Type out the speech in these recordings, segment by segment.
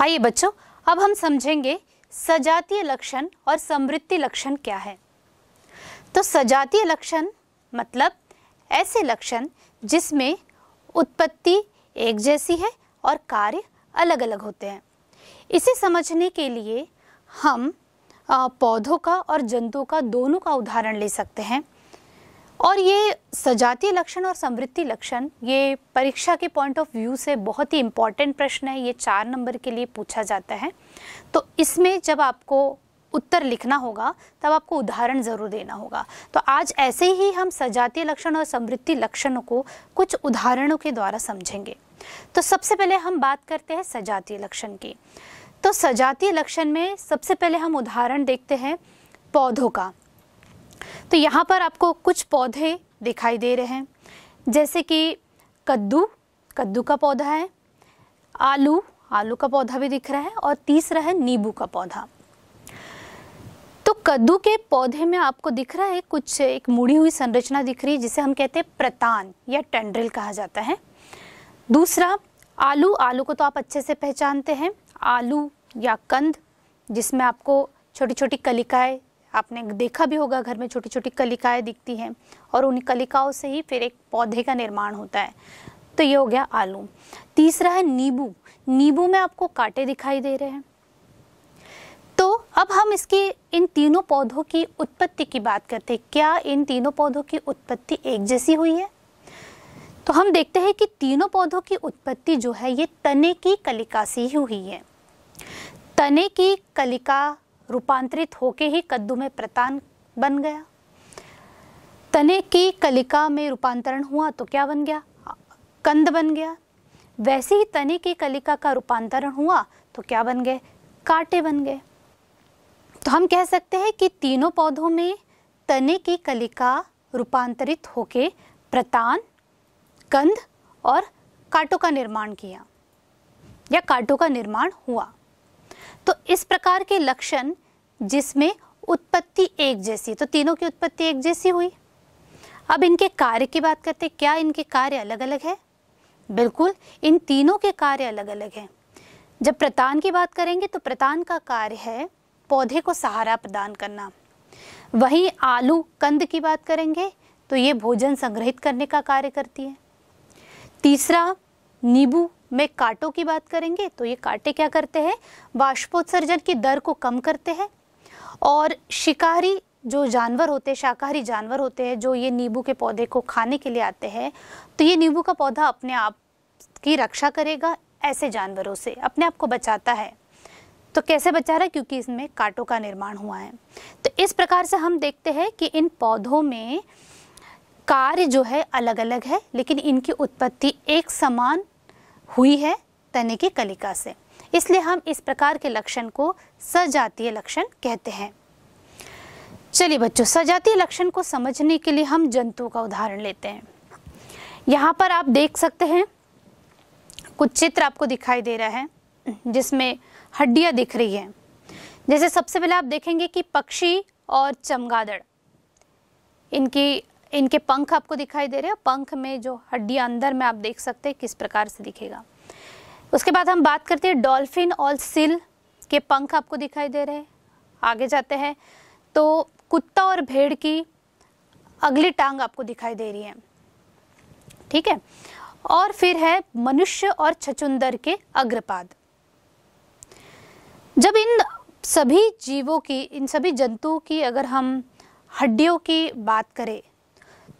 आइए बच्चों अब हम समझेंगे सजातीय लक्षण और समृद्धि लक्षण क्या है तो सजातीय लक्षण मतलब ऐसे लक्षण जिसमें उत्पत्ति एक जैसी है और कार्य अलग अलग होते हैं इसे समझने के लिए हम पौधों का और जंतुओं का दोनों का उदाहरण ले सकते हैं और ये सजातीय लक्षण और समृद्धि लक्षण ये परीक्षा के पॉइंट ऑफ व्यू से बहुत ही इम्पॉर्टेंट प्रश्न है ये चार नंबर के लिए पूछा जाता है तो इसमें जब आपको उत्तर लिखना होगा तब आपको उदाहरण ज़रूर देना होगा तो आज ऐसे ही हम सजातीय लक्षण और समृद्धि लक्षणों को कुछ उदाहरणों के द्वारा समझेंगे तो सबसे पहले हम बात करते हैं सजातीय लक्षण की तो सजातीय लक्षण में सबसे पहले हम उदाहरण देखते हैं पौधों का तो यहाँ पर आपको कुछ पौधे दिखाई दे रहे हैं जैसे कि कद्दू कद्दू का पौधा है आलू आलू का पौधा भी दिख रहा है और तीसरा है नींबू का पौधा तो कद्दू के पौधे में आपको दिख रहा है कुछ एक मुड़ी हुई संरचना दिख रही है जिसे हम कहते हैं प्रतान या टेंड्रिल कहा जाता है दूसरा आलू आलू को तो आप अच्छे से पहचानते हैं आलू या कंद जिसमें आपको छोटी छोटी कलिकाएं आपने देखा भी होगा घर में छोटी छोटी कलिकाएं दिखती हैं और उन कलिकाओं से ही फिर एक पौधे का निर्माण होता है तो ये हो गया आलू तीसरा है नींबू नींबू में आपको कांटे दिखाई दे रहे हैं तो अब हम इसकी इन तीनों पौधों की उत्पत्ति की बात करते हैं क्या इन तीनों पौधों की उत्पत्ति एक जैसी हुई है तो हम देखते हैं कि तीनों पौधों की उत्पत्ति जो है ये तने की कलिका से ही हुई है तने की कलिका रूपांतरित होके ही कद्दू में प्रतान बन गया तने की कलिका में रूपांतरण हुआ तो क्या बन गया कंद बन गया वैसे ही तने की कलिका का रूपांतरण हुआ तो क्या बन गए कांटे बन गए तो हम कह सकते हैं कि तीनों पौधों में तने की कलिका रूपांतरित होके प्रतान कंद और कांटों का निर्माण किया या कांटों का निर्माण हुआ तो इस प्रकार के लक्षण जिसमें उत्पत्ति एक जैसी तो तीनों की उत्पत्ति एक जैसी हुई अब इनके कार्य की बात करते क्या इनके कार्य अलग अलग है बिल्कुल इन तीनों के कार्य अलग अलग हैं जब प्रतान की बात करेंगे तो प्रतान का कार्य है पौधे को सहारा प्रदान करना वहीं आलू कंद की बात करेंगे तो ये भोजन संग्रहित करने का कार्य करती है तीसरा नींबू में कांटों की बात करेंगे तो ये कांटे क्या करते हैं बाष्पोत्सर्जन की दर को कम करते हैं और शिकारी जो जानवर होते हैं शाकाहारी जानवर होते हैं जो ये नींबू के पौधे को खाने के लिए आते हैं तो ये नींबू का पौधा अपने आप की रक्षा करेगा ऐसे जानवरों से अपने आप को बचाता है तो कैसे बचा रहा है क्योंकि इसमें कांटों का निर्माण हुआ है तो इस प्रकार से हम देखते हैं कि इन पौधों में कार्य जो है अलग अलग है लेकिन इनकी उत्पत्ति एक समान हुई है तने की कलिका से इसलिए हम इस प्रकार के लक्षण को सजातीय लक्षण कहते हैं चलिए बच्चों सजातीय लक्षण को समझने के लिए हम जंतु का उदाहरण लेते हैं यहाँ पर आप देख सकते हैं कुछ चित्र आपको दिखाई दे रहा है जिसमें हड्डियाँ दिख रही हैं जैसे सबसे पहले आप देखेंगे कि पक्षी और चमगादड़ इनकी इनके पंख आपको दिखाई दे रहे हैं पंख में जो हड्डियाँ अंदर में आप देख सकते हैं किस प्रकार से दिखेगा उसके बाद हम बात करते हैं डॉल्फिन और सिल के पंख आपको दिखाई दे रहे हैं आगे जाते हैं तो कुत्ता और भेड़ की अगली टांग आपको दिखाई दे रही है ठीक है और फिर है मनुष्य और छचुंदर के अग्रपाद जब इन सभी जीवों की इन सभी जंतुओं की अगर हम हड्डियों की बात करें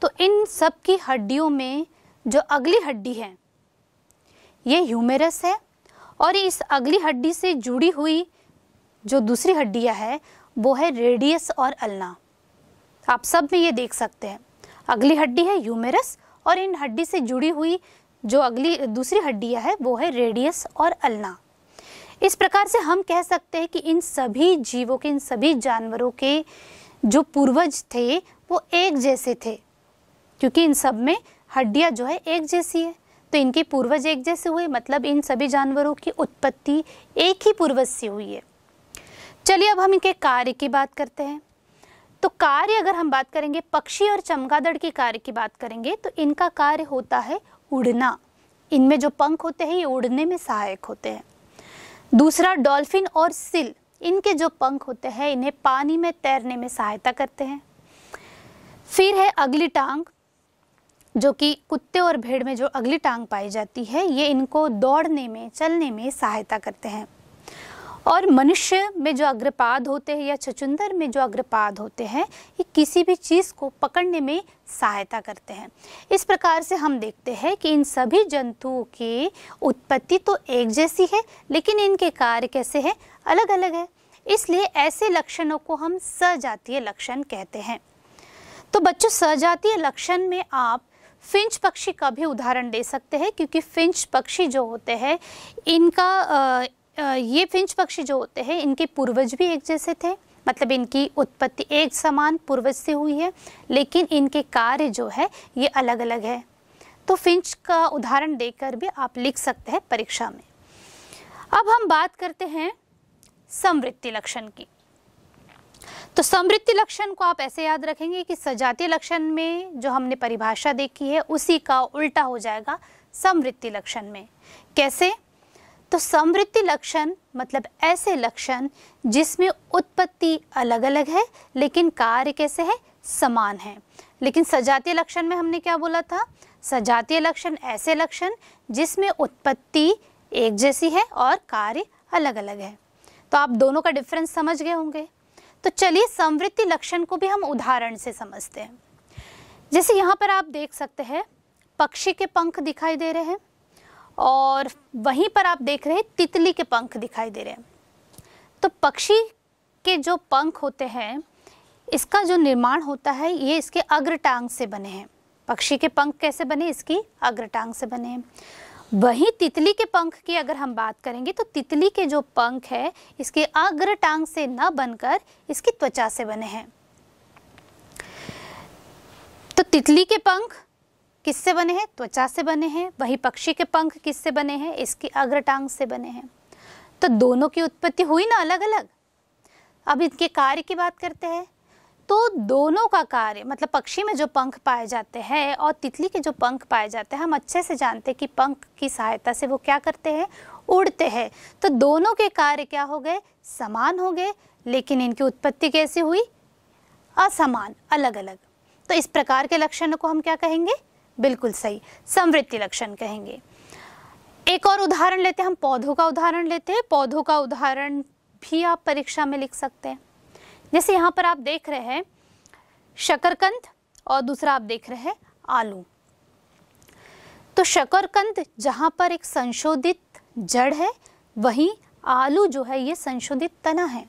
तो इन सब की हड्डियों में जो अगली हड्डी है ये ह्यूमेरस है और इस अगली हड्डी से जुड़ी हुई जो दूसरी हड्डियाँ है वो है रेडियस और अल्ना आप सब में ये देख सकते हैं अगली हड्डी है ह्यूमेरस और इन हड्डी से जुड़ी हुई जो अगली दूसरी हड्डियाँ है वो है रेडियस और अल्ना इस प्रकार से हम कह सकते हैं कि इन सभी जीवों के इन सभी जानवरों के जो पूर्वज थे वो एक जैसे थे क्योंकि इन सब में हड्डियाँ जो है एक जैसी है तो इनके पूर्वज एक जैसे हुए मतलब इन सभी जानवरों की उत्पत्ति एक ही पूर्वज से हुई है चलिए अब हम इनके कार्य की बात करते हैं तो कार्य अगर हम बात करेंगे पक्षी और चमगादड़ के कार्य की बात करेंगे तो इनका कार्य होता है उड़ना इनमें जो पंख होते हैं ये उड़ने में सहायक होते हैं दूसरा डॉल्फिन और सिल इनके जो पंख होते हैं इन्हें पानी में तैरने में सहायता करते हैं फिर है अगली टांग जो कि कुत्ते और भेड़ में जो अगली टांग पाई जाती है ये इनको दौड़ने में चलने में सहायता करते हैं और मनुष्य में जो अग्रपाद होते हैं या छचुंदर में जो अग्रपाद होते हैं ये किसी भी चीज़ को पकड़ने में सहायता करते हैं इस प्रकार से हम देखते हैं कि इन सभी जंतुओं की उत्पत्ति तो एक जैसी है लेकिन इनके कार्य कैसे हैं अलग अलग है इसलिए ऐसे लक्षणों को हम सजातीय लक्षण कहते हैं तो बच्चों सजातीय लक्षण में आप फिंच पक्षी का भी उदाहरण दे सकते हैं क्योंकि फिंच पक्षी जो होते हैं इनका ये फिंच पक्षी जो होते हैं इनके पूर्वज भी एक जैसे थे मतलब इनकी उत्पत्ति एक समान पूर्वज से हुई है लेकिन इनके कार्य जो है ये अलग अलग है तो फिंच का उदाहरण देकर भी आप लिख सकते हैं परीक्षा में अब हम बात करते हैं समवृत्ति लक्षण की तो समृद्धि लक्षण को आप ऐसे याद रखेंगे कि सजातीय लक्षण में जो हमने परिभाषा देखी है उसी का उल्टा हो जाएगा समृद्धि लक्षण में कैसे तो समृद्धि लक्षण मतलब ऐसे लक्षण जिसमें उत्पत्ति अलग अलग है लेकिन कार्य कैसे है समान है लेकिन सजातीय लक्षण में हमने क्या बोला था सजातीय लक्षण ऐसे लक्षण जिसमें उत्पत्ति एक जैसी है और कार्य अलग अलग है तो आप दोनों का डिफरेंस समझ गए होंगे तो चलिए समवृत्ति लक्षण को भी हम उदाहरण से समझते हैं जैसे यहाँ पर आप देख सकते हैं पक्षी के पंख दिखाई दे रहे हैं और वहीं पर आप देख रहे हैं तितली के पंख दिखाई दे रहे हैं तो पक्षी के जो पंख होते हैं इसका जो निर्माण होता है ये इसके अग्र टांग से बने हैं पक्षी के पंख कैसे बने इसकी अग्र टांग से बने हैं वहीं तितली के पंख की अगर हम बात करेंगे तो तितली के जो पंख है इसके अग्र टांग से न बनकर इसकी त्वचा से बने हैं तो तितली के पंख किससे बने हैं त्वचा से बने हैं वही पक्षी के पंख किससे बने हैं इसकी अग्र टांग से बने हैं तो दोनों की उत्पत्ति हुई ना अलग अलग अब इनके कार्य की बात करते हैं तो दोनों का कार्य मतलब पक्षी में जो पंख पाए जाते हैं और तितली के जो पंख पाए जाते हैं हम अच्छे से जानते हैं कि पंख की सहायता से वो क्या करते हैं उड़ते हैं तो दोनों के कार्य क्या हो गए समान हो गए लेकिन इनकी उत्पत्ति कैसे हुई असमान अलग अलग तो इस प्रकार के लक्षण को हम क्या कहेंगे बिल्कुल सही समृद्धि लक्षण कहेंगे एक और उदाहरण लेते हैं हम पौधों का उदाहरण लेते हैं पौधों का उदाहरण भी आप परीक्षा में लिख सकते हैं जैसे यहाँ पर आप देख रहे हैं शकरकंद और दूसरा आप देख रहे हैं आलू तो शकरकंद जहाँ पर एक संशोधित जड़ है वहीं आलू जो है ये संशोधित तना है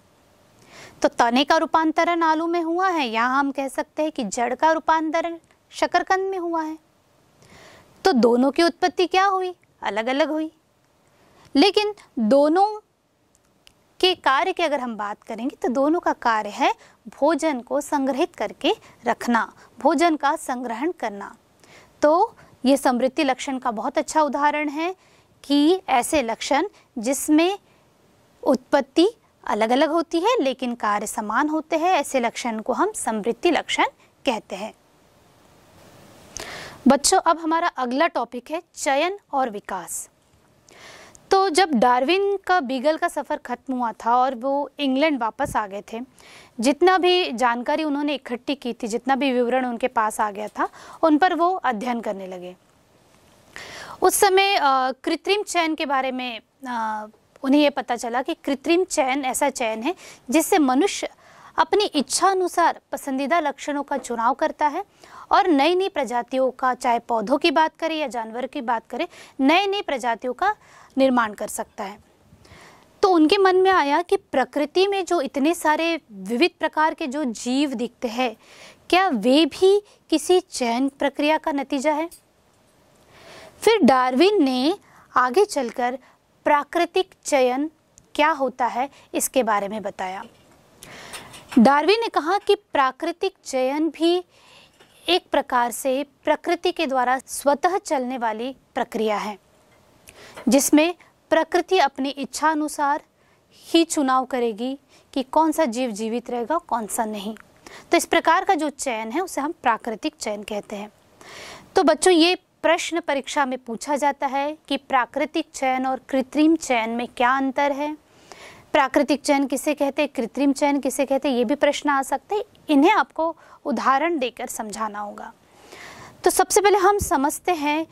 तो तने का रूपांतरण आलू में हुआ है या हम कह सकते हैं कि जड़ का रूपांतरण शकरकंद में हुआ है तो दोनों की उत्पत्ति क्या हुई अलग अलग हुई लेकिन दोनों के कार्य की अगर हम बात करेंगे तो दोनों का कार्य है भोजन को संग्रहित करके रखना भोजन का संग्रहण करना तो ये समृद्धि लक्षण का बहुत अच्छा उदाहरण है कि ऐसे लक्षण जिसमें उत्पत्ति अलग अलग होती है लेकिन कार्य समान होते हैं ऐसे लक्षण को हम समृद्धि लक्षण कहते हैं बच्चों अब हमारा अगला टॉपिक है चयन और विकास तो जब डार्विन का बीगल का सफ़र ख़त्म हुआ था और वो इंग्लैंड वापस आ गए थे जितना भी जानकारी उन्होंने इकट्ठी की थी जितना भी विवरण उनके पास आ गया था उन पर वो अध्ययन करने लगे उस समय कृत्रिम चयन के बारे में आ, उन्हें यह पता चला कि कृत्रिम चयन ऐसा चयन है जिससे मनुष्य अपनी इच्छा अनुसार पसंदीदा लक्षणों का चुनाव करता है और नई नई प्रजातियों का चाहे पौधों की बात करें या जानवर की बात करें नई नई प्रजातियों का निर्माण कर सकता है तो उनके मन में आया कि प्रकृति में जो इतने सारे विविध प्रकार के जो जीव दिखते हैं क्या वे भी किसी चयन प्रक्रिया का नतीजा है फिर डार्विन ने आगे चलकर प्राकृतिक चयन क्या होता है इसके बारे में बताया डार्विन ने कहा कि प्राकृतिक चयन भी एक प्रकार से प्रकृति के द्वारा स्वतः चलने वाली प्रक्रिया है जिसमें प्रकृति अपनी इच्छा अनुसार ही चुनाव करेगी कि कौन सा जीव जीवित रहेगा कौन सा नहीं तो इस प्रकार का जो चयन है उसे हम प्राकृतिक चयन कहते हैं तो बच्चों ये प्रश्न परीक्षा में पूछा जाता है कि प्राकृतिक चयन और कृत्रिम चयन में क्या अंतर है प्राकृतिक चयन किसे कहते हैं कृत्रिम चयन किसे कहते हैं ये भी प्रश्न आ सकते हैं इन्हें आपको उदाहरण देकर समझाना होगा तो सबसे पहले हम समझते हैं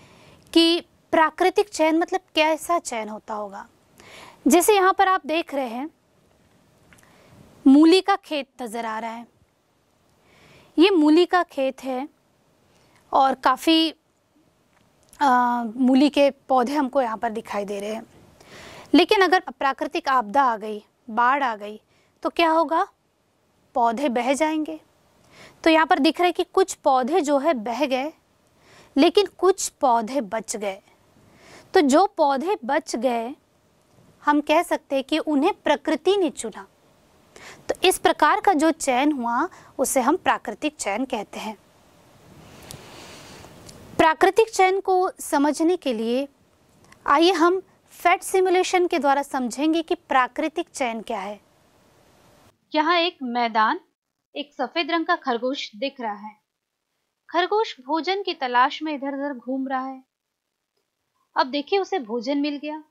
कि प्राकृतिक चयन मतलब कैसा चयन होता होगा जैसे यहाँ पर आप देख रहे हैं मूली का खेत नज़र आ रहा है ये मूली का खेत है और काफ़ी मूली के पौधे हमको यहाँ पर दिखाई दे रहे हैं लेकिन अगर प्राकृतिक आपदा आ गई बाढ़ आ गई तो क्या होगा पौधे बह जाएंगे तो यहाँ पर दिख रहा है कि कुछ पौधे जो है बह गए लेकिन कुछ पौधे बच गए तो जो पौधे बच गए हम कह सकते हैं कि उन्हें प्रकृति ने चुना तो इस प्रकार का जो चयन हुआ उसे हम प्राकृतिक चयन कहते हैं प्राकृतिक चयन को समझने के लिए आइए हम फैट सिमुलेशन के द्वारा समझेंगे कि प्राकृतिक चयन क्या है यहाँ एक मैदान एक सफेद रंग का खरगोश दिख रहा है खरगोश भोजन की तलाश में इधर उधर घूम रहा है अब देखिए उसे भोजन मिल गया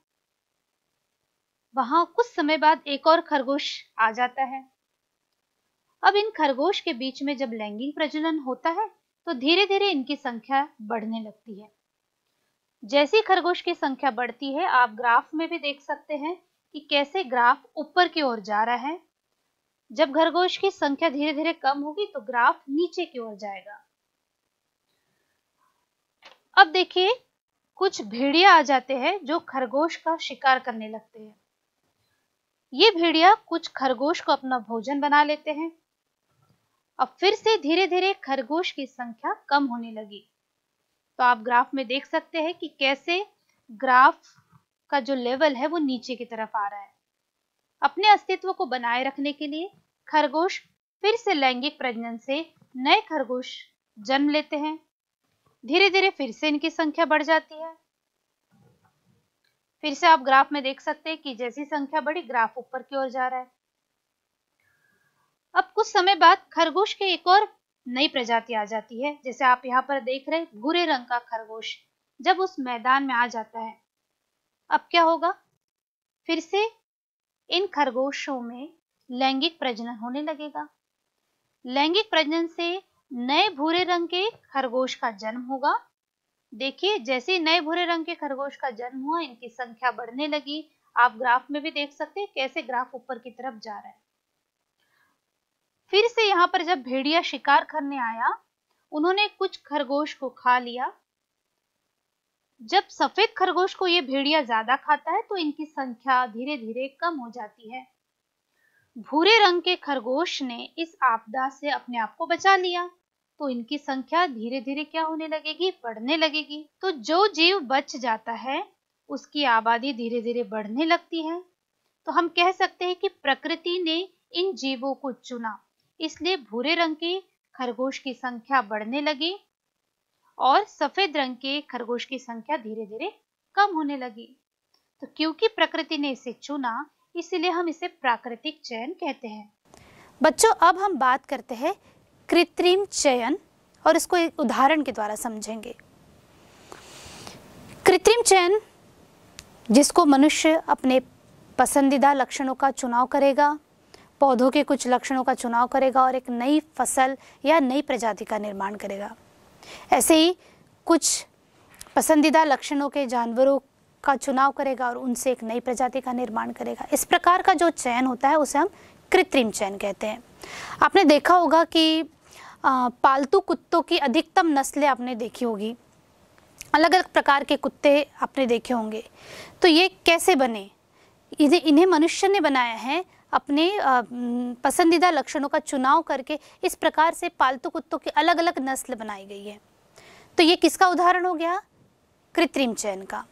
वहां कुछ समय बाद एक और खरगोश आ जाता है अब इन खरगोश के बीच में जब लैंगिंग प्रजनन होता है तो धीरे धीरे इनकी संख्या बढ़ने लगती है जैसी खरगोश की संख्या बढ़ती है आप ग्राफ में भी देख सकते हैं कि कैसे ग्राफ ऊपर की ओर जा रहा है जब खरगोश की संख्या धीरे धीरे कम होगी तो ग्राफ नीचे की ओर जाएगा अब देखिए कुछ भेड़िया आ जाते हैं जो खरगोश का शिकार करने लगते हैं ये भेड़िया कुछ खरगोश को अपना भोजन बना लेते हैं अब फिर से धीरे धीरे खरगोश की संख्या कम होने लगी तो आप ग्राफ में देख सकते हैं कि कैसे ग्राफ का जो लेवल है वो नीचे की तरफ आ रहा है अपने अस्तित्व को बनाए रखने के लिए खरगोश फिर से लैंगिक प्रजनन से नए खरगोश जन्म लेते हैं धीरे धीरे फिर से इनकी संख्या बढ़ जाती है फिर से आप ग्राफ में देख सकते हैं कि जैसी संख्या बढ़ी ग्राफ ऊपर की ओर जा रहा है अब कुछ समय बाद खरगोश के एक और नई प्रजाति आ जाती है जैसे आप यहाँ पर देख रहे भूरे रंग का खरगोश जब उस मैदान में आ जाता है अब क्या होगा फिर से इन खरगोशों में लैंगिक प्रजनन होने लगेगा लैंगिक प्रजनन से नए भूरे रंग के खरगोश का जन्म होगा देखिए जैसे नए भूरे रंग के खरगोश का जन्म हुआ इनकी संख्या बढ़ने लगी आप ग्राफ में भी देख सकते हैं कैसे ग्राफ ऊपर की तरफ जा रहा है फिर से यहाँ पर जब भेड़िया शिकार करने आया उन्होंने कुछ खरगोश को खा लिया जब सफेद खरगोश को ये भेड़िया ज्यादा खाता है तो इनकी संख्या धीरे धीरे कम हो जाती है भूरे रंग के खरगोश ने इस आपदा से अपने आप को बचा लिया तो इनकी संख्या धीरे धीरे क्या होने लगेगी बढ़ने लगेगी तो जो जीव बच जाता है उसकी आबादी धीरे धीरे बढ़ने लगती है तो हम कह सकते हैं कि प्रकृति ने इन जीवों को चुना इसलिए भूरे रंग की खरगोश की संख्या बढ़ने लगी और सफेद रंग के खरगोश की संख्या धीरे धीरे कम होने लगी तो क्योंकि प्रकृति ने इसे चुना इसलिए हम इसे प्राकृतिक चयन कहते हैं बच्चों अब हम बात करते हैं कृत्रिम चयन और इसको एक उदाहरण के द्वारा समझेंगे कृत्रिम चयन जिसको मनुष्य अपने पसंदीदा लक्षणों का चुनाव करेगा पौधों के कुछ लक्षणों का चुनाव करेगा और एक नई फसल या नई प्रजाति का निर्माण करेगा ऐसे ही कुछ पसंदीदा लक्षणों के जानवरों का चुनाव करेगा और उनसे एक नई प्रजाति का निर्माण करेगा इस प्रकार का जो चयन होता है उसे हम कृत्रिम चयन कहते हैं आपने देखा होगा कि पालतू कुत्तों की अधिकतम नस्लें आपने देखी होगी अलग अलग प्रकार के कुत्ते आपने देखे होंगे तो ये कैसे बने इन्हें इन्हें मनुष्य ने बनाया है अपने पसंदीदा लक्षणों का चुनाव करके इस प्रकार से पालतू कुत्तों की अलग अलग नस्ल बनाई गई है तो ये किसका उदाहरण हो गया कृत्रिम चयन का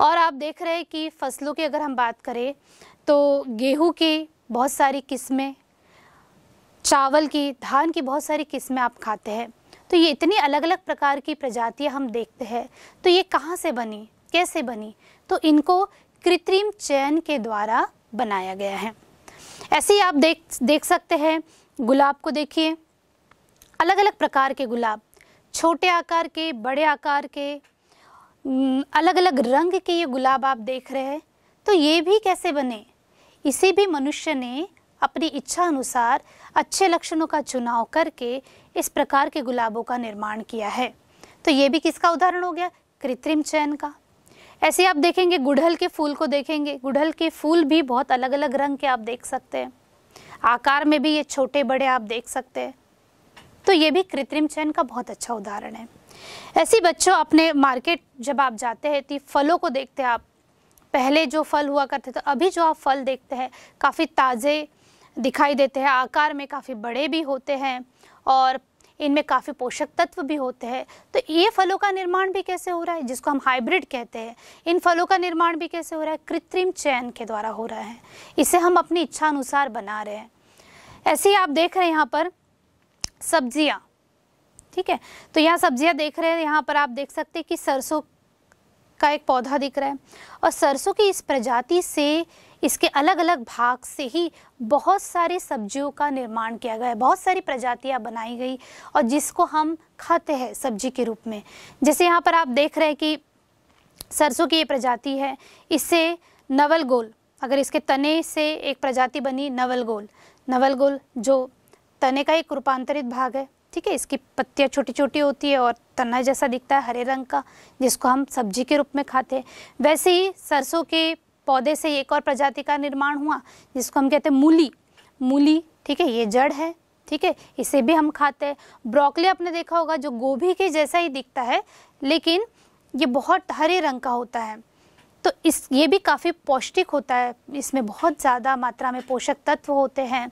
और आप देख रहे हैं कि फसलों की अगर हम बात करें तो गेहूं की बहुत सारी किस्में चावल की धान की बहुत सारी किस्में आप खाते हैं तो ये इतनी अलग अलग प्रकार की प्रजातियाँ हम देखते हैं तो ये कहाँ से बनी कैसे बनी तो इनको कृत्रिम चयन के द्वारा बनाया गया है ऐसे ही आप देख देख सकते हैं गुलाब को देखिए अलग अलग प्रकार के गुलाब छोटे आकार के बड़े आकार के अलग अलग रंग के ये गुलाब आप देख रहे हैं तो ये भी कैसे बने इसे भी मनुष्य ने अपनी इच्छा अनुसार अच्छे लक्षणों का चुनाव करके इस प्रकार के गुलाबों का निर्माण किया है तो ये भी किसका उदाहरण हो गया कृत्रिम चयन का ऐसे आप देखेंगे गुड़हल के फूल को देखेंगे गुड़हल के फूल भी बहुत अलग अलग रंग के आप देख सकते हैं आकार में भी ये छोटे बड़े आप देख सकते हैं तो ये भी कृत्रिम चयन का बहुत अच्छा उदाहरण है ऐसे बच्चों अपने मार्केट जब आप जाते हैं तो फलों को देखते हैं आप पहले जो फल हुआ करते थे तो अभी जो आप फल देखते हैं काफ़ी ताज़े दिखाई देते हैं आकार में काफ़ी बड़े भी होते हैं और इनमें काफ़ी पोषक तत्व भी होते हैं तो ये फलों का निर्माण भी कैसे हो रहा है जिसको हम हाइब्रिड कहते हैं इन फलों का निर्माण भी कैसे हो रहा है कृत्रिम चयन के द्वारा हो रहा है इसे हम अपनी इच्छा अनुसार बना रहे हैं ऐसे ही आप देख रहे हैं यहाँ पर सब्जियाँ ठीक है तो यहाँ सब्जियाँ देख रहे हैं यहाँ पर आप देख सकते हैं कि सरसों का एक पौधा दिख रहा है और सरसों की इस प्रजाति से इसके अलग अलग भाग से ही बहुत सारे सब्जियों का निर्माण किया गया है बहुत सारी प्रजातियां बनाई गई और जिसको हम खाते हैं सब्जी के रूप में जैसे यहाँ पर आप देख रहे हैं कि सरसों की ये प्रजाति है इससे नवल गोल अगर इसके तने से एक प्रजाति बनी नवल गोल नवल गोल जो तने का एक रूपांतरित भाग है ठीक है इसकी पत्तियाँ छोटी छोटी होती है और तना जैसा दिखता है हरे रंग का जिसको हम सब्जी के रूप में खाते हैं वैसे ही सरसों के पौधे से एक और प्रजाति का निर्माण हुआ जिसको हम कहते हैं मूली मूली ठीक है ये जड़ है ठीक है इसे भी हम खाते हैं ब्रोकली आपने देखा होगा जो गोभी के जैसा ही दिखता है लेकिन ये बहुत हरे रंग का होता है तो इस ये भी काफ़ी पौष्टिक होता है इसमें बहुत ज़्यादा मात्रा में पोषक तत्व होते हैं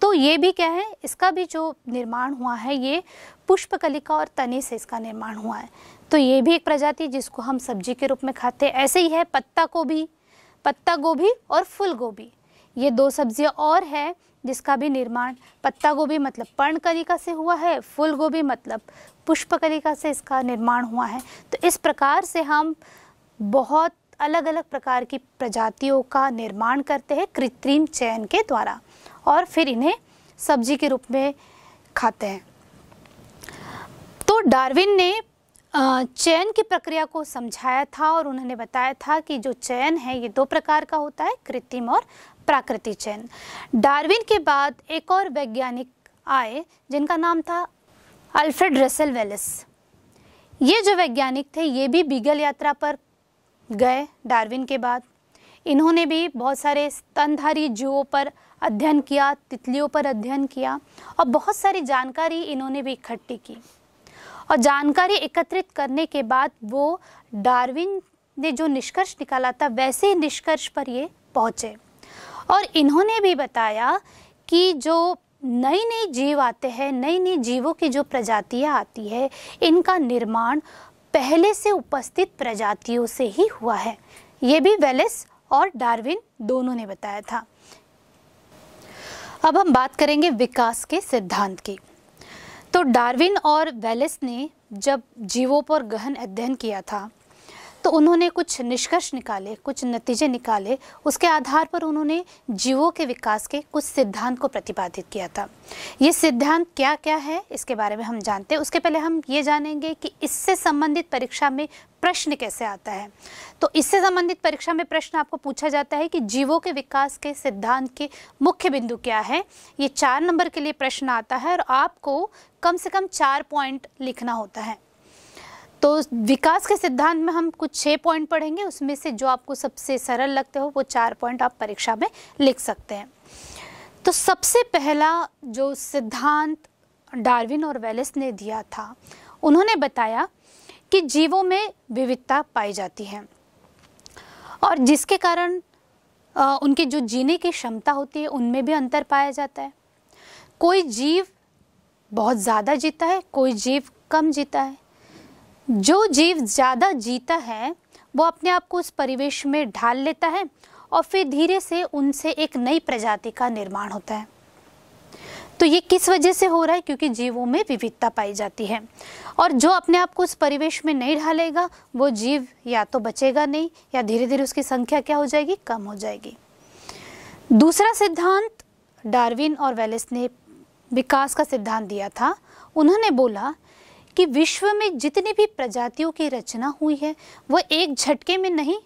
तो ये भी क्या है इसका भी जो निर्माण हुआ है ये पुष्पकलिका और तने से इसका निर्माण हुआ है तो ये भी एक प्रजाति जिसको हम सब्जी के रूप में खाते हैं ऐसे ही है पत्ता को भी पत्ता गोभी और फूल गोभी ये दो सब्जियां और हैं जिसका भी निर्माण पत्ता गोभी मतलब पर्ण कलिका से हुआ है फूल गोभी मतलब पुष्प कलिका से इसका निर्माण हुआ है तो इस प्रकार से हम बहुत अलग अलग प्रकार की प्रजातियों का निर्माण करते हैं कृत्रिम चयन के द्वारा और फिर इन्हें सब्जी के रूप में खाते हैं तो डार्विन ने चयन की प्रक्रिया को समझाया था और उन्होंने बताया था कि जो चयन है ये दो प्रकार का होता है कृत्रिम और प्राकृतिक चयन डार्विन के बाद एक और वैज्ञानिक आए जिनका नाम था अल्फ्रेड रसेल वेलिस ये जो वैज्ञानिक थे ये भी बीगल यात्रा पर गए डार्विन के बाद इन्होंने भी बहुत सारे स्तनधारी जीवों पर अध्ययन किया तितलियों पर अध्ययन किया और बहुत सारी जानकारी इन्होंने भी इकट्ठी की और जानकारी एकत्रित करने के बाद वो डार्विन ने जो निष्कर्ष निकाला था वैसे निष्कर्ष पर ये पहुँचे और इन्होंने भी बताया कि जो नई नई जीव आते हैं नई नई जीवों की जो प्रजातियाँ आती है इनका निर्माण पहले से उपस्थित प्रजातियों से ही हुआ है ये भी वेलेस और डार्विन दोनों ने बताया था अब हम बात करेंगे विकास के सिद्धांत की तो डार्विन और वेलिस ने जब जीवों पर गहन अध्ययन किया था तो उन्होंने कुछ निष्कर्ष निकाले कुछ नतीजे निकाले उसके आधार पर उन्होंने जीवों के विकास के कुछ सिद्धांत को प्रतिपादित किया था ये सिद्धांत क्या क्या है इसके बारे में हम जानते हैं उसके पहले हम ये जानेंगे कि इससे संबंधित परीक्षा में प्रश्न कैसे आता है तो इससे संबंधित परीक्षा में प्रश्न आपको पूछा जाता है कि जीवों के विकास के सिद्धांत के मुख्य बिंदु क्या है ये चार नंबर के लिए प्रश्न आता है और आपको कम से कम चार पॉइंट लिखना होता है तो विकास के सिद्धांत में हम कुछ छः पॉइंट पढ़ेंगे उसमें से जो आपको सबसे सरल लगते हो वो चार पॉइंट आप परीक्षा में लिख सकते हैं तो सबसे पहला जो सिद्धांत डार्विन और वेलिस ने दिया था उन्होंने बताया कि जीवों में विविधता पाई जाती है और जिसके कारण उनके जो जीने की क्षमता होती है उनमें भी अंतर पाया जाता है कोई जीव बहुत ज़्यादा जीता है कोई जीव कम जीता है जो जीव ज़्यादा जीता है वो अपने आप को उस परिवेश में ढाल लेता है और फिर धीरे से उनसे एक नई प्रजाति का निर्माण होता है तो ये किस वजह से हो रहा है क्योंकि जीवों में विविधता पाई जाती है और जो अपने आप को उस परिवेश में नहीं ढालेगा वो जीव या तो बचेगा नहीं या धीरे धीरे उसकी संख्या क्या हो जाएगी कम हो जाएगी दूसरा सिद्धांत डार्विन और वेलिस ने विकास का सिद्धांत दिया था उन्होंने बोला कि विश्व में जितनी भी प्रजातियों की रचना हुई है वह एक झटके में नहीं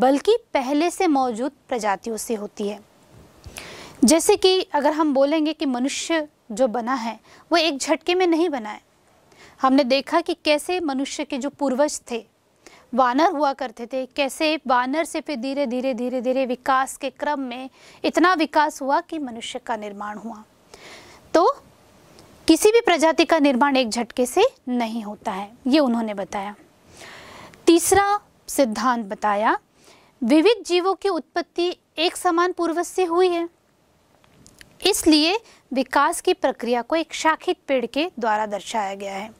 बल्कि पहले से मौजूद प्रजातियों से होती है जैसे कि अगर हम बोलेंगे कि मनुष्य जो बना है वो एक झटके में नहीं बना है हमने देखा कि कैसे मनुष्य के जो पूर्वज थे वानर हुआ करते थे कैसे वानर से फिर धीरे धीरे धीरे धीरे विकास के क्रम में इतना विकास हुआ कि मनुष्य का निर्माण हुआ तो किसी भी प्रजाति का निर्माण एक झटके से नहीं होता है ये उन्होंने बताया तीसरा सिद्धांत बताया विविध जीवों की उत्पत्ति एक समान पूर्व से हुई है इसलिए विकास की प्रक्रिया को एक शाखित पेड़ के द्वारा दर्शाया गया है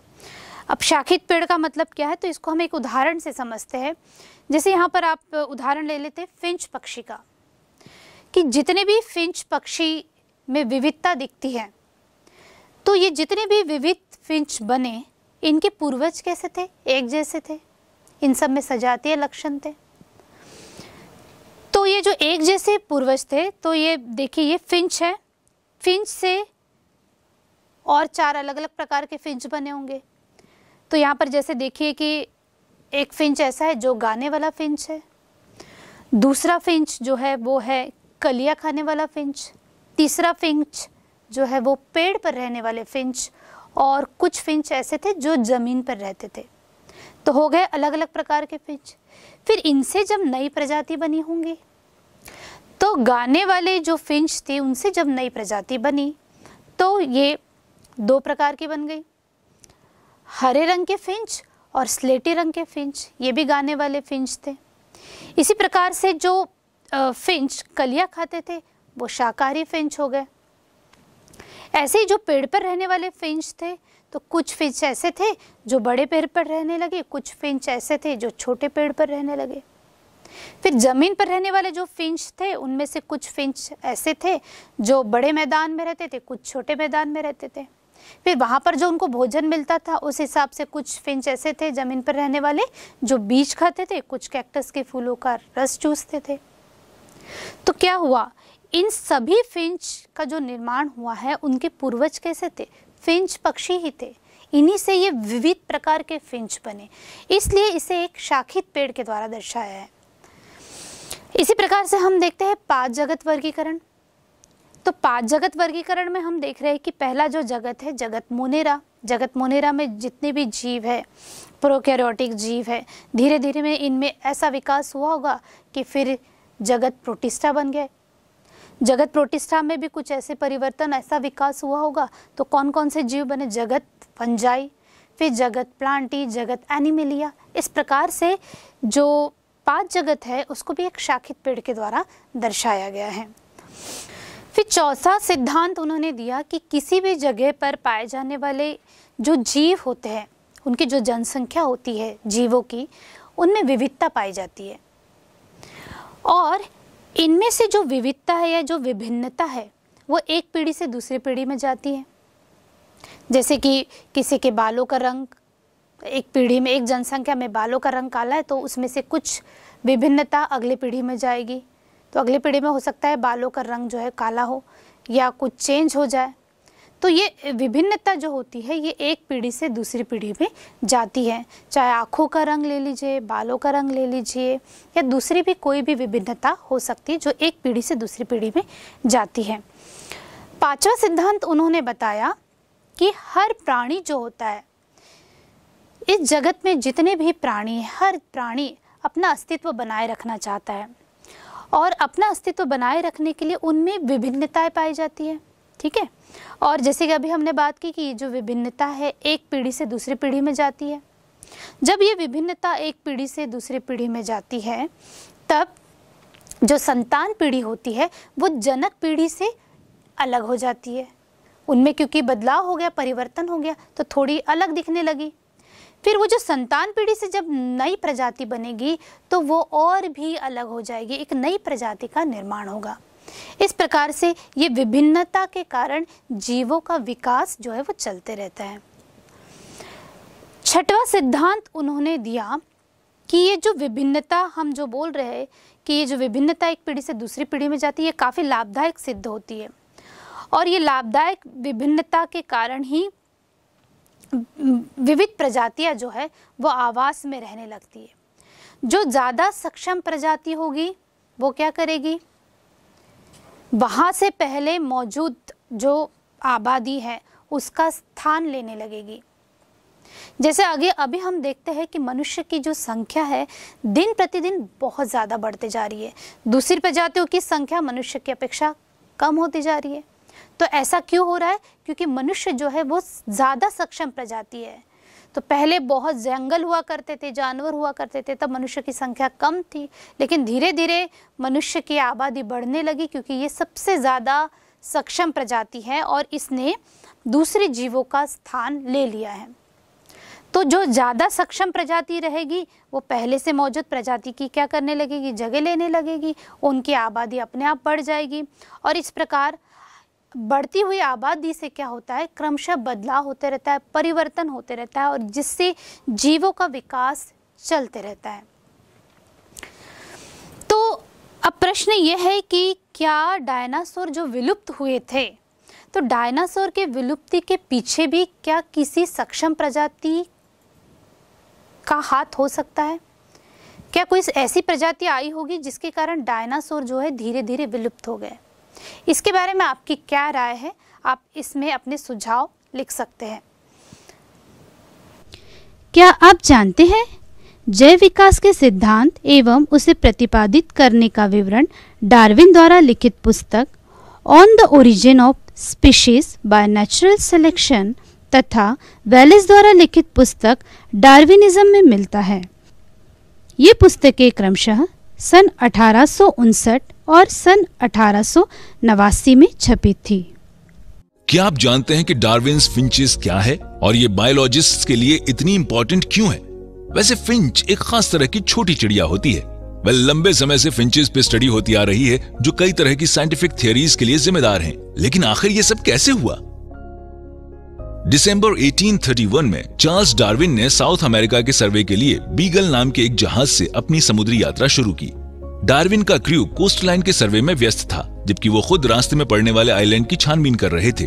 अब शाखित पेड़ का मतलब क्या है तो इसको हम एक उदाहरण से समझते हैं जैसे यहाँ पर आप उदाहरण ले लेते हैं फिंच पक्षी का कि जितने भी फिंच पक्षी में विविधता दिखती है तो ये जितने भी विविध फिंच बने इनके पूर्वज कैसे थे एक जैसे थे इन सब में सजातीय लक्षण थे तो ये जो एक जैसे पूर्वज थे तो ये देखिए ये फिंच है फिंच से और चार अलग अलग प्रकार के फिंच बने होंगे तो यहाँ पर जैसे देखिए कि एक फिंच ऐसा है जो गाने वाला फिंच है दूसरा फिंच जो है वो है कलिया खाने वाला फिंच तीसरा फिंच जो है वो पेड़ पर रहने वाले फिंच और कुछ फिंच ऐसे थे जो ज़मीन पर रहते थे तो हो गए अलग अलग प्रकार के फिंच फिर इनसे जब नई प्रजाति बनी होंगी तो गाने वाले जो फिंच थे उनसे जब नई प्रजाति बनी तो ये दो प्रकार की बन गई हरे रंग के फिंच और स्लेटी रंग के फिंच ये भी गाने वाले फिंच थे इसी प्रकार से जो फिंच कलिया खाते थे वो शाकाहारी फिंच हो गए ऐसे ही जो पेड़ पर रहने वाले फिंच थे तो कुछ फिंच ऐसे थे जो बड़े पेड़ पर रहने लगे कुछ फिंच ऐसे थे जो छोटे पेड़ पर रहने लगे फिर जमीन पर रहने वाले जो फिंच थे उनमें से कुछ फिंच ऐसे थे जो बड़े मैदान में रहते थे कुछ छोटे मैदान में रहते थे फिर वहाँ पर जो उनको भोजन मिलता था उस हिसाब से कुछ फिंच ऐसे थे ज़मीन पर रहने वाले जो बीज खाते थे कुछ कैक्टस के फूलों का रस चूसते थे तो क्या हुआ इन सभी फिंच का जो निर्माण हुआ है उनके पूर्वज कैसे थे फिंच पक्षी ही थे इन्हीं से ये विविध प्रकार के फिंच बने इसलिए इसे एक शाखित पेड़ के द्वारा दर्शाया है इसी प्रकार से हम देखते हैं पांच जगत वर्गीकरण तो पांच जगत वर्गीकरण में हम देख रहे हैं कि पहला जो जगत है जगत मोनेरा जगत मोनेरा में जितने भी जीव है प्रोकैरियोटिक जीव है धीरे धीरे में इनमें ऐसा विकास हुआ होगा कि फिर जगत प्रोटिस्टा बन गए जगत प्रोटिस्टा में भी कुछ ऐसे परिवर्तन ऐसा विकास हुआ होगा तो कौन कौन से जीव बने जगत फंजाई फिर जगत प्लांटी जगत एनिमिलिया इस प्रकार से जो पांच जगत है उसको भी एक शाखित पेड़ के द्वारा दर्शाया गया है फिर चौथा सिद्धांत उन्होंने दिया कि किसी भी जगह पर पाए जाने वाले जो जीव होते हैं उनकी जो जनसंख्या होती है जीवों की उनमें विविधता पाई जाती है और इनमें से जो विविधता है या जो विभिन्नता है वो एक पीढ़ी से दूसरी पीढ़ी में जाती है जैसे कि किसी के बालों का रंग एक पीढ़ी में एक जनसंख्या में बालों का रंग काला है तो उसमें से कुछ विभिन्नता अगली पीढ़ी में जाएगी तो अगली पीढ़ी में हो सकता है बालों का रंग जो है काला हो या कुछ चेंज हो जाए तो ये विभिन्नता जो होती है ये एक पीढ़ी से दूसरी पीढ़ी में जाती है चाहे आँखों का रंग ले लीजिए बालों का रंग ले लीजिए या दूसरी भी कोई भी विभिन्नता हो सकती है जो एक पीढ़ी से दूसरी पीढ़ी में जाती है पांचवा सिद्धांत उन्होंने बताया कि हर प्राणी जो होता है इस जगत में जितने भी प्राणी हर प्राणी अपना अस्तित्व बनाए रखना चाहता है और अपना अस्तित्व बनाए रखने के लिए उनमें विभिन्नताएं पाई जाती है ठीक है और जैसे कि अभी हमने बात की कि ये जो विभिन्नता है एक पीढ़ी से दूसरी पीढ़ी में जाती है जब ये विभिन्नता एक पीढ़ी से दूसरी पीढ़ी में जाती है तब जो संतान पीढ़ी होती है वो जनक पीढ़ी से अलग हो जाती है उनमें क्योंकि बदलाव हो गया परिवर्तन हो गया तो थोड़ी अलग दिखने लगी फिर वो जो संतान पीढ़ी से जब नई प्रजाति बनेगी तो वो और भी अलग हो जाएगी एक नई प्रजाति का निर्माण होगा इस प्रकार से ये विभिन्नता के कारण जीवों का विकास जो है वो चलते रहता है छठवा सिद्धांत उन्होंने दिया कि ये जो विभिन्नता हम जो बोल रहे हैं कि ये जो विभिन्नता एक पीढ़ी से दूसरी पीढ़ी में जाती है काफ़ी लाभदायक सिद्ध होती है और ये लाभदायक विभिन्नता के कारण ही विविध प्रजातियां जो है वो आवास में रहने लगती है जो ज़्यादा सक्षम प्रजाति होगी वो क्या करेगी वहाँ से पहले मौजूद जो आबादी है उसका स्थान लेने लगेगी जैसे आगे अभी हम देखते हैं कि मनुष्य की जो संख्या है दिन प्रतिदिन बहुत ज़्यादा बढ़ते जा रही है दूसरी प्रजातियों की संख्या मनुष्य की अपेक्षा कम होती जा रही है तो ऐसा क्यों हो रहा है क्योंकि मनुष्य जो है वो ज़्यादा सक्षम प्रजाति है तो पहले बहुत जंगल हुआ करते थे जानवर हुआ करते थे तब मनुष्य की संख्या कम थी लेकिन धीरे धीरे मनुष्य की आबादी बढ़ने लगी क्योंकि ये सबसे ज़्यादा सक्षम प्रजाति है और इसने दूसरे जीवों का स्थान ले लिया है तो जो ज़्यादा सक्षम प्रजाति रहेगी वो पहले से मौजूद प्रजाति की क्या करने लगेगी जगह लेने लगेगी उनकी आबादी अपने आप बढ़ जाएगी और इस प्रकार बढ़ती हुई आबादी से क्या होता है क्रमशः बदलाव होते रहता है परिवर्तन होते रहता है और जिससे जीवों का विकास चलते रहता है तो अब प्रश्न यह है कि क्या डायनासोर जो विलुप्त हुए थे तो डायनासोर के विलुप्ति के पीछे भी क्या किसी सक्षम प्रजाति का हाथ हो सकता है क्या कोई ऐसी प्रजाति आई होगी जिसके कारण डायनासोर जो है धीरे धीरे विलुप्त हो गए इसके बारे में आपकी क्या राय है आप इसमें अपने सुझाव लिख सकते हैं क्या आप जानते हैं जैव विकास के सिद्धांत एवं उसे प्रतिपादित करने का विवरण डार्विन द्वारा लिखित पुस्तक on the origin of species by natural selection तथा वेलिस द्वारा लिखित पुस्तक डार्विनिज्म में मिलता है ये पुस्तकें क्रमशः सन अठारह और सन अठारह में छपी थी क्या आप जानते हैं कि डार्विन्स फिंचेस क्या है और ये बायोलॉजिस्ट्स के लिए इतनी इम्पोर्टेंट क्यों है वैसे फिंच एक खास तरह की छोटी चिड़िया होती है वह लंबे समय से फिंचेस पे स्टडी होती आ रही है जो कई तरह की साइंटिफिक थियोरीज के लिए जिम्मेदार हैं। लेकिन आखिर ये सब कैसे हुआ दिसंबर 1831 में चार्ल्स डार्विन ने साउथ अमेरिका के सर्वे के लिए बीगल नाम के एक जहाज से अपनी समुद्री यात्रा शुरू की डार्विन का क्रू कोस्ट लाइन के सर्वे में व्यस्त था जबकि वो खुद रास्ते में पड़ने वाले आइलैंड की छानबीन कर रहे थे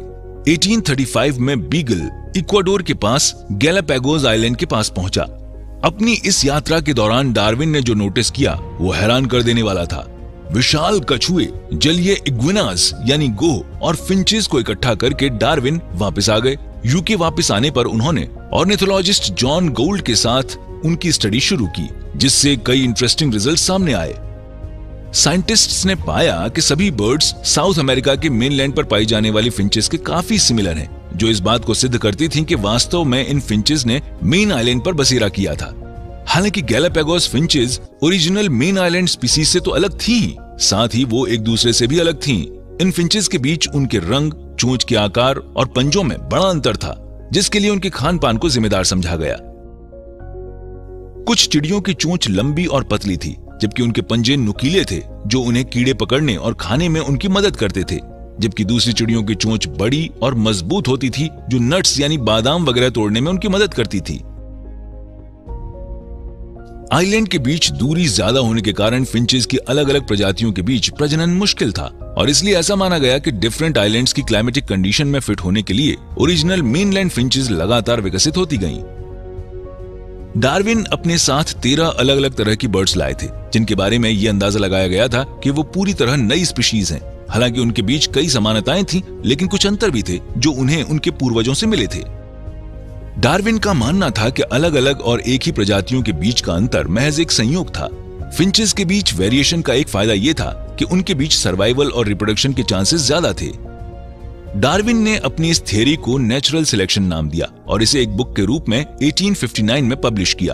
1835 में बीगल इक्वाडोर के पास गैलापेगोज आइलैंड के पास पहुंचा अपनी इस यात्रा के दौरान डार्विन ने जो नोटिस किया वो हैरान कर देने वाला था विशाल कछुए जलीय इग्विनास यानी गोह और फिंचेस को इकट्ठा करके डार्विन वापस आ गए यूके वापस आने पर उन्होंने ऑर्निथोलॉजिस्ट जॉन गोल्ड के साथ उनकी स्टडी शुरू की जिससे कई इंटरेस्टिंग रिजल्ट सामने आए साइंटिस्ट्स ने पाया कि सभी बर्ड्स साउथ अमेरिका के मेनलैंड पर पाई जाने वाली फिंचेस के काफी सिमिलर हैं, जो इस बात को सिद्ध करती थीं कि वास्तव में इन फिंचेस ने मेन आइलैंड पर बसेरा किया था हालांकि Galapagos finches original main island species से तो अलग थी साथ ही वो एक दूसरे से भी अलग थी इन फिंचेस के बीच उनके रंग चोंच के आकार और पंजों में बड़ा अंतर था जिसके लिए उनके खान पान को जिम्मेदार समझा गया कुछ चिड़ियों की चोंच लंबी और पतली थी जबकि उनके पंजे नुकीले थे जो उन्हें कीड़े पकड़ने और खाने में उनकी मदद करते थे जबकि दूसरी चिड़ियों की चोंच बड़ी और मजबूत होती थी जो नट्स यानी बादाम वगैरह तोड़ने में उनकी मदद करती थी आइलैंड के बीच दूरी ज्यादा होने के कारण फिंचेस की अलग अलग प्रजातियों के बीच प्रजनन मुश्किल था और इसलिए ऐसा माना गया कि डिफरेंट आइलैंड्स की क्लाइमेटिक कंडीशन में फिट होने के लिए ओरिजिनल मेनलैंड फिंचेस लगातार विकसित होती गईं। डार्विन अपने साथ तेरह अलग अलग तरह की बर्ड्स लाए थे जिनके बारे में ये अंदाजा लगाया गया था कि वो पूरी तरह नई स्पीशीज हैं। हालांकि उनके बीच कई समानताएं थीं, लेकिन कुछ अंतर भी थे जो उन्हें उनके पूर्वजों से मिले थे डार्विन का मानना था कि अलग अलग और एक ही प्रजातियों के बीच का अंतर महज एक संयोग था फिंचेस के बीच वेरिएशन का एक फायदा ये था कि उनके बीच सर्वाइवल और रिप्रोडक्शन के चांसेस ज्यादा थे डार्विन ने अपनी इस थ्योरी को नेचुरल सिलेक्शन नाम दिया और इसे एक बुक के रूप में 1859 में पब्लिश किया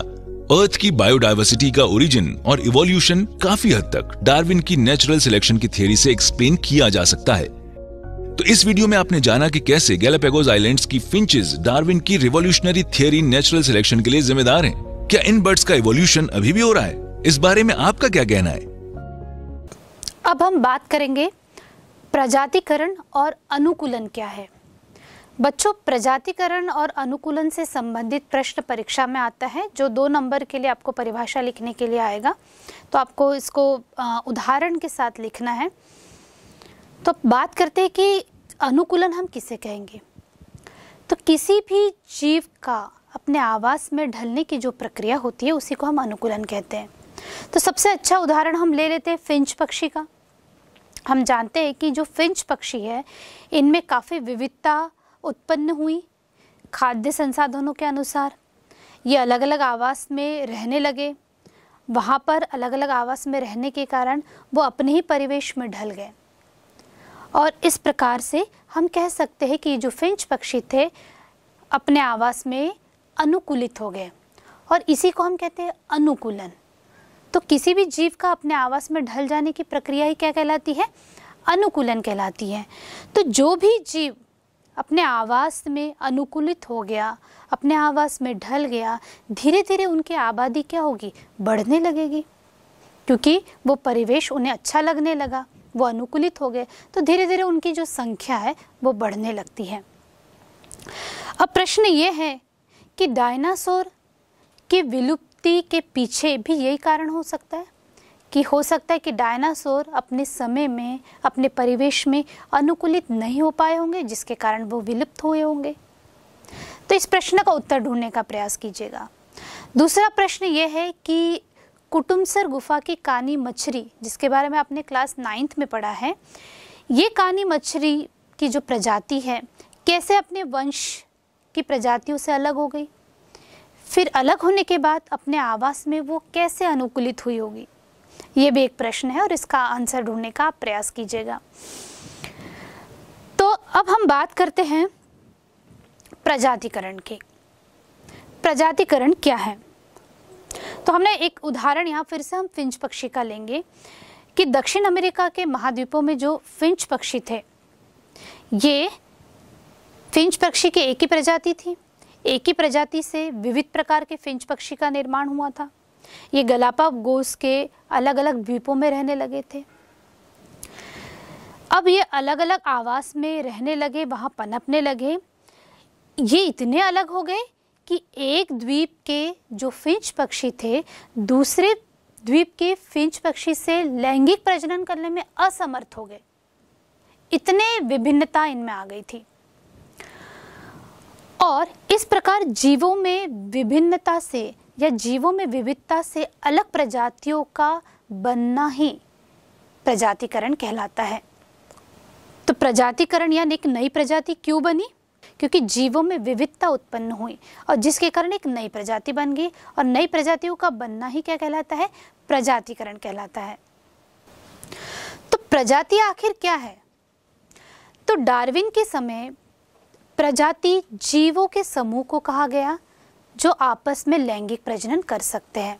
अर्थ की बायोडायवर्सिटी का ओरिजिन और इवोल्यूशन काफी हद तक डार्विन की नेचुरल सिलेक्शन की थ्योरी से एक्सप्लेन किया जा सकता है तो इस वीडियो में आपने जाना कि कैसे गैलापेगोज आइलैंड्स की फिंचेस डार्विन की रिवोल्यूशनरी थ्योरी नेचुरल सिलेक्शन के लिए जिम्मेदार हैं क्या इन बर्ड्स का इवोल्यूशन अभी भी हो रहा है इस बारे में आपका क्या कहना है अब हम बात करेंगे प्रजातिकरण और अनुकूलन क्या है बच्चों प्रजातिकरण और अनुकूलन से संबंधित प्रश्न परीक्षा में आता है जो दो नंबर के लिए आपको परिभाषा लिखने के लिए आएगा तो आपको इसको उदाहरण के साथ लिखना है तो बात करते हैं कि अनुकूलन हम किसे कहेंगे तो किसी भी जीव का अपने आवास में ढलने की जो प्रक्रिया होती है उसी को हम अनुकूलन कहते हैं तो सबसे अच्छा उदाहरण हम ले लेते हैं फिंच पक्षी का हम जानते हैं कि जो फिंच पक्षी है इनमें काफ़ी विविधता उत्पन्न हुई खाद्य संसाधनों के अनुसार ये अलग अलग आवास में रहने लगे वहाँ पर अलग अलग आवास में रहने के कारण वो अपने ही परिवेश में ढल गए और इस प्रकार से हम कह सकते हैं कि जो फिंच पक्षी थे अपने आवास में अनुकूलित हो गए और इसी को हम कहते हैं अनुकूलन तो किसी भी जीव का अपने आवास में ढल जाने की प्रक्रिया ही क्या कहलाती है अनुकूलन कहलाती है तो जो भी जीव अपने आवास में अनुकूलित हो गया अपने आवास में ढल गया धीरे धीरे उनकी आबादी क्या होगी बढ़ने लगेगी क्योंकि वो परिवेश उन्हें अच्छा लगने लगा वो अनुकूलित हो गए तो धीरे धीरे उनकी जो संख्या है वो बढ़ने लगती है अब प्रश्न ये है कि डायनासोर की विलुप्त विलुप्ति के पीछे भी यही कारण हो सकता है कि हो सकता है कि डायनासोर अपने समय में अपने परिवेश में अनुकूलित नहीं हो पाए होंगे जिसके कारण वो विलुप्त हुए होंगे तो इस प्रश्न का उत्तर ढूंढने का प्रयास कीजिएगा दूसरा प्रश्न ये है कि कुटुमसर गुफा की कानी मछली जिसके बारे में आपने क्लास नाइन्थ में पढ़ा है ये कानी मछली की जो प्रजाति है कैसे अपने वंश की प्रजातियों से अलग हो गई फिर अलग होने के बाद अपने आवास में वो कैसे अनुकूलित हुई होगी ये भी एक प्रश्न है और इसका आंसर ढूंढने का आप प्रयास कीजिएगा तो अब हम बात करते हैं प्रजातिकरण के प्रजातिकरण क्या है तो हमने एक उदाहरण यहाँ फिर से हम फिंच पक्षी का लेंगे कि दक्षिण अमेरिका के महाद्वीपों में जो फिंच पक्षी थे ये फिंच पक्षी की एक ही प्रजाति थी एक ही प्रजाति से विविध प्रकार के फिंच पक्षी का निर्माण हुआ था ये गलापा गोस के अलग अलग द्वीपों में रहने लगे थे अब ये अलग अलग आवास में रहने लगे वहाँ पनपने लगे ये इतने अलग हो गए कि एक द्वीप के जो फिंच पक्षी थे दूसरे द्वीप के फिंच पक्षी से लैंगिक प्रजनन करने में असमर्थ हो गए इतने विभिन्नता इनमें आ गई थी और इस प्रकार जीवों में विभिन्नता से या जीवों में विविधता से अलग प्रजातियों का बनना ही प्रजातिकरण कहलाता है तो प्रजातिकरण यानी एक नई प्रजाति क्यों बनी क्योंकि जीवों में विविधता उत्पन्न हुई और जिसके कारण एक नई प्रजाति बन गई और नई प्रजातियों का बनना ही क्या कहलाता है प्रजातिकरण कहलाता है तो प्रजाति आखिर क्या है तो डार्विन के समय प्रजाति जीवों के समूह को कहा गया जो आपस में लैंगिक प्रजनन कर सकते हैं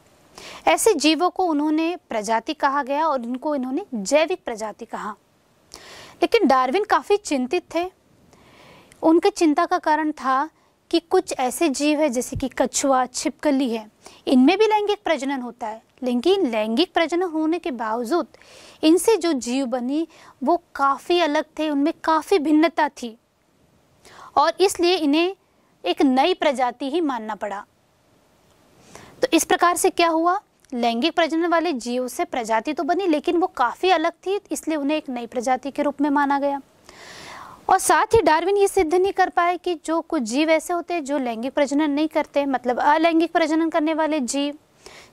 ऐसे जीवों को उन्होंने प्रजाति कहा गया और इनको इन्होंने जैविक प्रजाति कहा लेकिन डार्विन काफ़ी चिंतित थे उनके चिंता का कारण था कि कुछ ऐसे जीव है जैसे कि कछुआ छिपकली है इनमें भी लैंगिक प्रजनन होता है लेकिन लैंगिक प्रजनन होने के बावजूद इनसे जो जीव बनी वो काफ़ी अलग थे उनमें काफ़ी भिन्नता थी और इसलिए इन्हें एक नई प्रजाति ही मानना पड़ा तो इस प्रकार से क्या हुआ लैंगिक प्रजनन वाले जीव से प्रजाति तो बनी लेकिन वो काफ़ी अलग थी इसलिए उन्हें एक नई प्रजाति के रूप में माना गया और साथ ही डार्विन ये सिद्ध नहीं कर पाए कि जो कुछ जीव ऐसे होते हैं जो लैंगिक प्रजनन नहीं करते मतलब अलैंगिक प्रजनन करने वाले जीव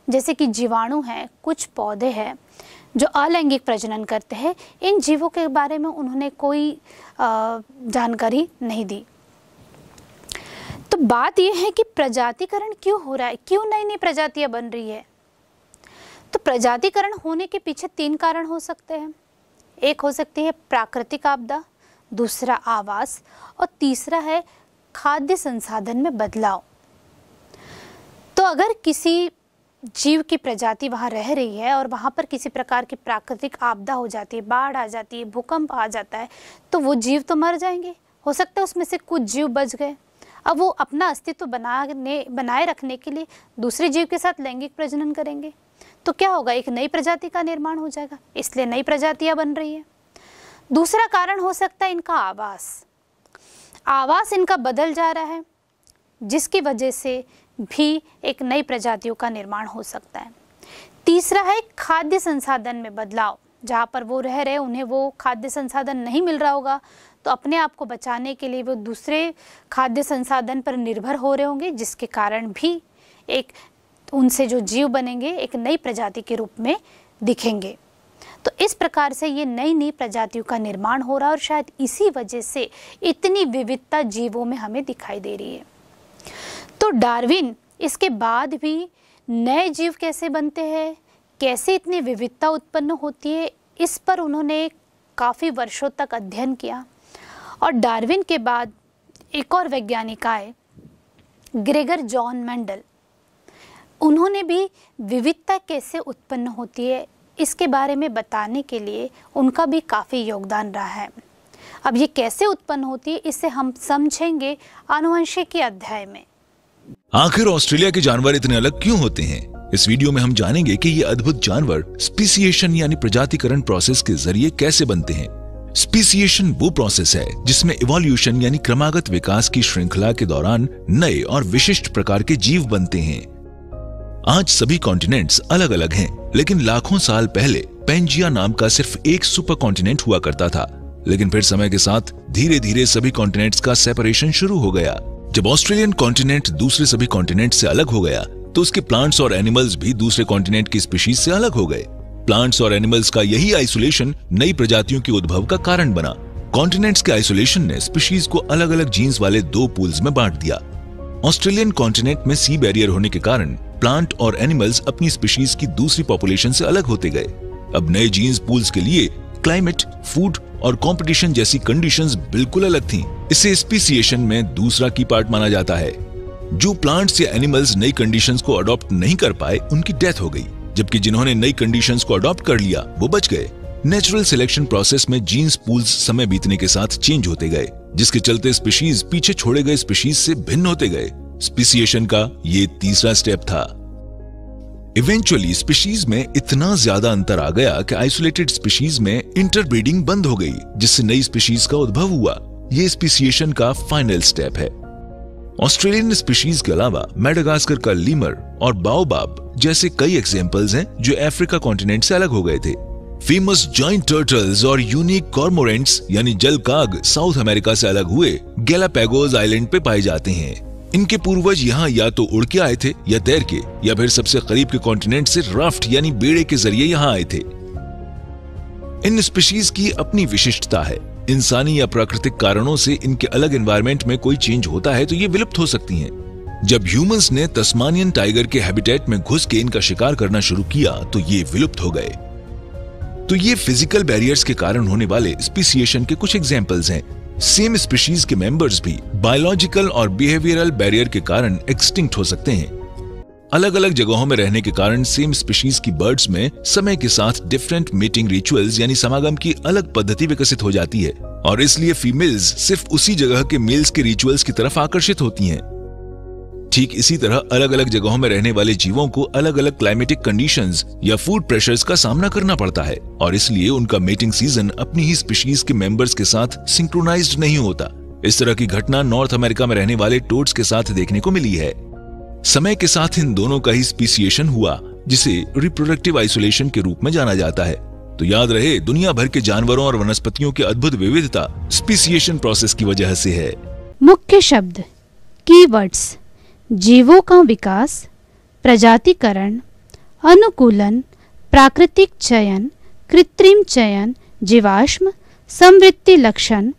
जैसे कि जीवाणु हैं कुछ पौधे हैं जो अलैंगिक प्रजनन करते हैं इन जीवों के बारे में उन्होंने कोई जानकारी नहीं दी तो बात यह है कि प्रजातिकरण क्यों हो रहा है क्यों नई नई प्रजातियां बन रही है तो प्रजातिकरण होने के पीछे तीन कारण हो सकते हैं एक हो सकती है प्राकृतिक आपदा दूसरा आवास और तीसरा है खाद्य संसाधन में बदलाव तो अगर किसी जीव की प्रजाति वहाँ रह रही है और वहाँ पर किसी प्रकार की प्राकृतिक आपदा हो जाती है बाढ़ आ जाती है भूकंप आ जाता है तो वो जीव तो मर जाएंगे हो सकता है उसमें से कुछ जीव बच गए अब वो अपना अस्तित्व बनाने बनाए रखने के लिए दूसरे जीव के साथ लैंगिक प्रजनन करेंगे तो क्या होगा एक नई प्रजाति का निर्माण हो जाएगा इसलिए नई प्रजातियां बन रही है दूसरा कारण हो सकता है इनका आवास आवास इनका बदल जा रहा है जिसकी वजह से भी एक नई प्रजातियों का निर्माण हो सकता है तीसरा है खाद्य संसाधन में बदलाव जहाँ पर वो रह रहे उन्हें वो खाद्य संसाधन नहीं मिल रहा होगा तो अपने आप को बचाने के लिए वो दूसरे खाद्य संसाधन पर निर्भर हो रहे होंगे जिसके कारण भी एक उनसे जो जीव बनेंगे एक नई प्रजाति के रूप में दिखेंगे तो इस प्रकार से ये नई नई प्रजातियों का निर्माण हो रहा है और शायद इसी वजह से इतनी विविधता जीवों में हमें दिखाई दे रही है तो डार्विन इसके बाद भी नए जीव कैसे बनते हैं कैसे इतनी विविधता उत्पन्न होती है इस पर उन्होंने काफ़ी वर्षों तक अध्ययन किया और डार्विन के बाद एक और वैज्ञानिक आए ग्रेगर जॉन मंडल उन्होंने भी विविधता कैसे उत्पन्न होती है इसके बारे में बताने के लिए उनका भी काफ़ी योगदान रहा है अब ये कैसे उत्पन्न होती है इसे हम समझेंगे आनुवंशिक के अध्याय में आखिर ऑस्ट्रेलिया के जानवर इतने अलग क्यों होते हैं इस वीडियो में हम जानेंगे कि ये अद्भुत जानवर स्पीसिएशन यानी प्रजातिकरण प्रोसेस के जरिए कैसे बनते हैं स्पीसिएशन वो प्रोसेस है जिसमें इवोल्यूशन यानी क्रमागत विकास की श्रृंखला के दौरान नए और विशिष्ट प्रकार के जीव बनते हैं आज सभी कॉन्टिनेंट्स अलग अलग हैं लेकिन लाखों साल पहले पेंजिया नाम का सिर्फ एक सुपर कॉन्टिनेंट हुआ करता था लेकिन फिर समय के साथ धीरे धीरे सभी कॉन्टिनेंट्स का सेपरेशन शुरू हो गया जब ऑस्ट्रेलियन कॉन्टिनेंट दूसरे सभी कॉन्टिनेंट से अलग हो गया तो उसके प्लांट्स और एनिमल्स भी दूसरे कॉन्टिनेंट की स्पीशीज से अलग हो गए प्लांट्स और एनिमल्स का यही आइसोलेशन नई प्रजातियों के उद्भव का कारण बना कॉन्टिनेंट्स के आइसोलेशन ने स्पीशीज को अलग अलग जीन्स वाले दो पूल्स में बांट दिया ऑस्ट्रेलियन कॉन्टिनेंट में सी बैरियर होने के कारण प्लांट और एनिमल्स अपनी स्पीशीज की दूसरी पॉपुलेशन से अलग होते गए अब नए जीन्स पूल्स के लिए क्लाइमेट फूड और कंपटीशन जैसी कंडीशंस बिल्कुल अलग थी इसे स्पीसिएशन में दूसरा की पार्ट माना जाता है जो प्लांट्स या एनिमल्स नई कंडीशंस को अडॉप्ट नहीं कर पाए उनकी डेथ हो गई जबकि जिन्होंने नई कंडीशंस को अडॉप्ट कर लिया वो बच गए नेचुरल सिलेक्शन प्रोसेस में जीन्स पूल्स समय बीतने के साथ चेंज होते गए जिसके चलते स्पीशीज पीछे छोड़े गए स्पीशीज से भिन्न होते गए स्पीसिएशन का ये तीसरा स्टेप था इवेंचुअली स्पीशीज में इतना ज्यादा अंतर आ गया कि आइसोलेटेड स्पीशीज में इंटरब्रीडिंग बंद हो गई जिससे नई स्पीशीज का उद्भव हुआ ये स्पीसिएशन का फाइनल स्टेप है ऑस्ट्रेलियन स्पीशीज के अलावा मेडागास्कर का लीमर और बाओबाब जैसे कई एग्जाम्पल्स हैं जो अफ्रीका कॉन्टिनेंट से अलग हो गए थे फेमस जॉइंट टर्टल्स और यूनिक कॉर्मोरेंट्स यानी जल काग साउथ अमेरिका से अलग हुए गैलापेगोज आइलैंड पे पाए जाते हैं इनके पूर्वज यहाँ या तो उड़ के आए थे या तैर के या फिर सबसे करीब के कॉन्टिनेंट से राफ्ट यानी बेड़े के जरिए यहाँ आए थे इन स्पीशीज की अपनी विशिष्टता है इंसानी या प्राकृतिक कारणों से इनके अलग एनवायरमेंट में कोई चेंज होता है तो ये विलुप्त हो सकती हैं। जब ह्यूमंस ने तस्मानियन टाइगर के हैबिटेट में घुस के इनका शिकार करना शुरू किया तो ये विलुप्त हो गए तो ये फिजिकल बैरियर्स के कारण होने वाले स्पीसिएशन के कुछ एग्जाम्पल्स हैं सेम स्पीशीज के मेंबर्स भी बायोलॉजिकल और बिहेवियरल बैरियर के कारण एक्सटिंक्ट हो सकते हैं अलग अलग जगहों में रहने के कारण सेम स्पीशीज की बर्ड्स में समय के साथ डिफरेंट मेटिंग रिचुअल्स यानी समागम की अलग पद्धति विकसित हो जाती है और इसलिए फीमेल्स सिर्फ उसी जगह के मेल्स के रिचुअल्स की तरफ आकर्षित होती हैं। ठीक इसी तरह अलग अलग जगहों में रहने वाले जीवों को अलग अलग क्लाइमेटिक कंडीशन या फूड प्रेशर्स का सामना करना पड़ता है और इसलिए उनका मेटिंग सीजन अपनी ही स्पीशीज के मेंबर्स के साथ सिंक्रोनाइज नहीं होता इस तरह की घटना नॉर्थ अमेरिका में रहने वाले टोट्स के साथ देखने को मिली है समय के साथ इन दोनों का ही स्पीसिएशन हुआ जिसे रिप्रोडक्टिव आइसोलेशन के रूप में जाना जाता है तो याद रहे दुनिया भर के जानवरों और वनस्पतियों की अद्भुत विविधता स्पीसिएशन प्रोसेस की वजह से है मुख्य शब्द कीवर्ड्स जीवों का विकास प्रजातिकरण अनुकूलन प्राकृतिक चयन कृत्रिम चयन जीवाश्म समृद्धि लक्षण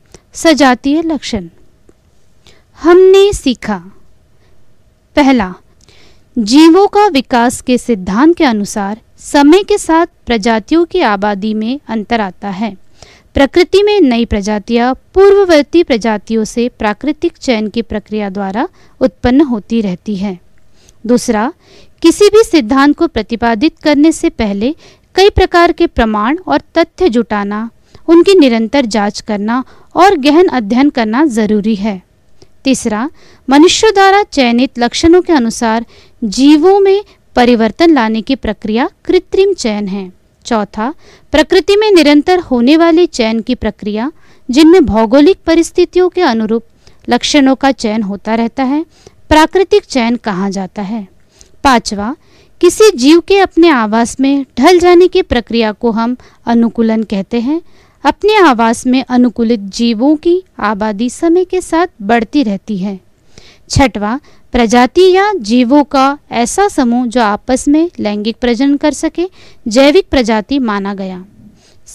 सजातीय लक्षण हमने सीखा पहला जीवों का विकास के सिद्धांत के अनुसार समय के साथ प्रजातियों की आबादी में अंतर आता है प्रकृति में नई प्रजातियां पूर्ववर्ती प्रजातियों से प्राकृतिक चयन की प्रक्रिया द्वारा उत्पन्न होती रहती है दूसरा किसी भी सिद्धांत को प्रतिपादित करने से पहले कई प्रकार के प्रमाण और तथ्य जुटाना उनकी निरंतर जांच करना और गहन अध्ययन करना जरूरी है तीसरा मनुष्य द्वारा चयनित लक्षणों के अनुसार जीवों में परिवर्तन लाने की प्रक्रिया कृत्रिम चयन है चौथा प्रकृति में निरंतर होने वाले चयन की प्रक्रिया जिनमें भौगोलिक परिस्थितियों के अनुरूप लक्षणों का चयन होता रहता है प्राकृतिक चयन कहा जाता है पांचवा किसी जीव के अपने आवास में ढल जाने की प्रक्रिया को हम अनुकूलन कहते हैं अपने आवास में अनुकूलित जीवों की आबादी समय के साथ बढ़ती रहती है छठवा प्रजाति या जीवों का ऐसा समूह जो आपस में लैंगिक प्रजनन कर सके जैविक प्रजाति माना गया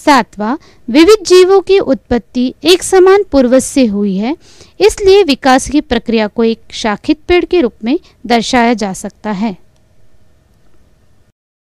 सातवां विविध जीवों की उत्पत्ति एक समान पूर्वज से हुई है इसलिए विकास की प्रक्रिया को एक शाखित पेड़ के रूप में दर्शाया जा सकता है